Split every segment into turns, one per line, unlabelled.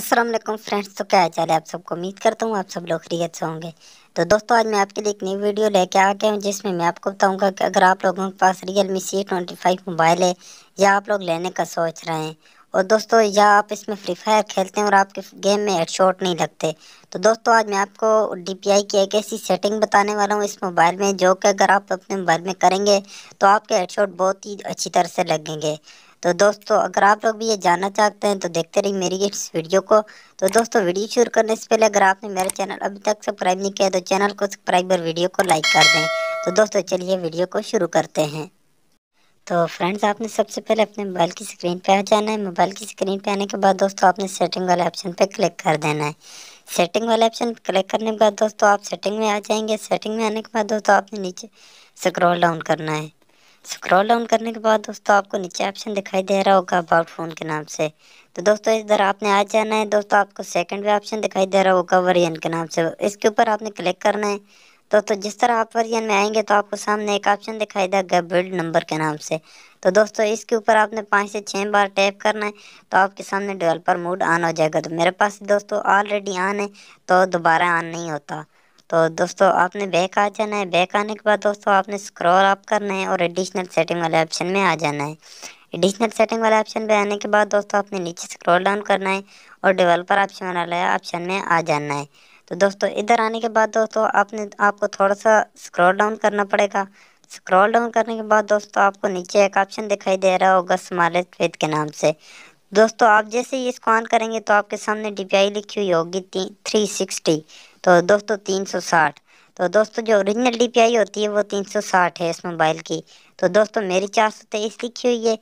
Aslam friends तो क्या चाल है आप सबको उम्मीद करता हूँ आप सब लोग खरीत से होंगे तो दोस्तों आज मैं आपके लिए एक नई वीडियो लेके आ गया हूँ जिसमें मैं आपको बताऊँगा कि अगर आप लोगों के पास Realme C twenty five mobile है या आप लोग लेने का सोच रहे हैं और दोस्तों या आप इसमें फ्री फायर खेलते हैं और आपके गेम में शॉट नहीं लगते तो दोस्तों आज मैं आपको आई की एक ऐसी सेटिंग बताने वाला हूँ इस मोबाइल में जो कि अगर आप अपने मोबाइल में करेंगे तो आपके शॉट बहुत ही अच्छी तरह से लगेंगे तो दोस्तों अगर आप लोग भी ये जानना चाहते हैं तो देखते रहिए मेरी इस वीडियो को तो दोस्तों वीडियो शुरू करने से पहले अगर आपने मेरा चैनल अभी तक सब्सक्राइब नहीं किया तो चैनल को सब्सक्राइब और वीडियो को लाइक कर दें तो दोस्तों चलिए वीडियो को शुरू करते हैं तो फ्रेंड्स आपने सबसे पहले अपने मोबाइल की स्क्रीन पर आ जाना है मोबाइल की स्क्रीन पर आने के बाद दोस्तों आपने सेटिंग वाले ऑप्शन पर क्लिक कर देना है सेटिंग वाले ऑप्शन क्लिक करने के बाद दोस्तों आप सेटिंग में आ जाएंगे सेटिंग में आने के बाद दोस्तों आपने नीचे स्क्रॉल डाउन करना है स्क्रॉल डाउन करने के बाद दोस्तों आपको नीचे ऑप्शन दिखाई दे रहा होगा अबाउट फ़ोन के नाम से तो दोस्तों इधर आपने आ जाना है दोस्तों आपको सेकंड भी ऑप्शन दिखाई दे रहा होगा वरियन के नाम से इसके ऊपर आपने क्लिक करना है दोस्तों जिस तरह आप वरियन में आएंगे तो आपको सामने एक ऑप्शन दिखाई देगा बिल्ड नंबर के नाम से तो दोस्तों इसके ऊपर आपने पाँच से छः बार टैप करना है तो आपके सामने डेवलपर मोड ऑन हो जाएगा तो मेरे पास दोस्तों ऑलरेडी ऑन है तो दोबारा ऑन नहीं होता तो दोस्तों आपने बैक आ जाना है बैक आने के बाद दोस्तों आपने स्क्रॉल अप करना है और एडिशनल सेटिंग वाले ऑप्शन में आ जाना है एडिशनल सेटिंग वाले ऑप्शन पे आने के बाद दोस्तों आपने नीचे स्क्रॉल डाउन करना है और डेवलपर ऑप्शन वाले ऑप्शन में आ जाना है तो दोस्तों इधर आने के बाद दोस्तों आपने आपको थोड़ा सा स्क्रॉल डाउन करना पड़ेगा स्क्रॉल डाउन करने के बाद दोस्तों आपको नीचे एक ऑप्शन दिखाई दे रहा होगा स्मार्ट फेद के नाम से दोस्तों आप जैसे ही इसको ऑन करेंगे तो आपके सामने डी लिखी हुई होगी थ्री सिक्सटी तो दोस्तों 360 तो दोस्तों जो ओरिजिनल डीपीआई होती है वो 360 है इस मोबाइल की तो दोस्तों मेरी चार सौ तेईस लिखी हुई है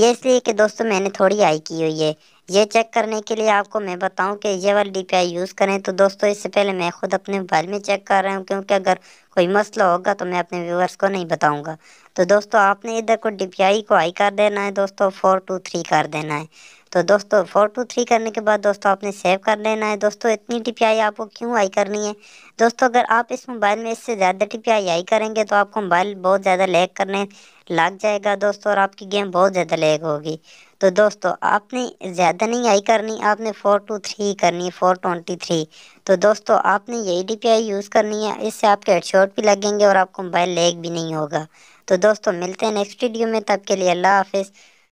ये इसलिए कि दोस्तों मैंने थोड़ी हाई की हुई है ये चेक करने के लिए आपको मैं बताऊं कि ये वाली डी यूज़ करें तो दोस्तों इससे पहले मैं खुद अपने मोबाइल में चेक कर रहा हूँ क्योंकि अगर कोई मसला होगा तो मैं अपने व्यूवर्स को नहीं बताऊंगा तो दोस्तों आपने इधर को डी को हाई कर देना है दोस्तों फोर टू थ्री कर देना है तो दोस्तों फोर टू थ्री करने के बाद दोस्तों आपने सेव कर लेना है दोस्तों इतनी टी आपको क्यों आई करनी है दोस्तों अगर आप इस मोबाइल में इससे ज़्यादा टी आई करेंगे तो आपको मोबाइल बहुत ज़्यादा लैग करने लग जाएगा दोस्तों और आपकी गेम बहुत ज़्यादा लैग होगी तो दोस्तों आपने ज़्यादा नहीं आई करनी आपने फोर टू थ्री करनी है फोर ट्वेंटी थ्री तो दोस्तों आपने यही डी यूज़ करनी है इससे आपके हेडशॉट डाउट भी लगेंगे और आपको मोबाइल लेग भी नहीं होगा तो दोस्तों मिलते हैं नेक्स्ट वीडियो में तब के लिए अल्लाह हाफिज़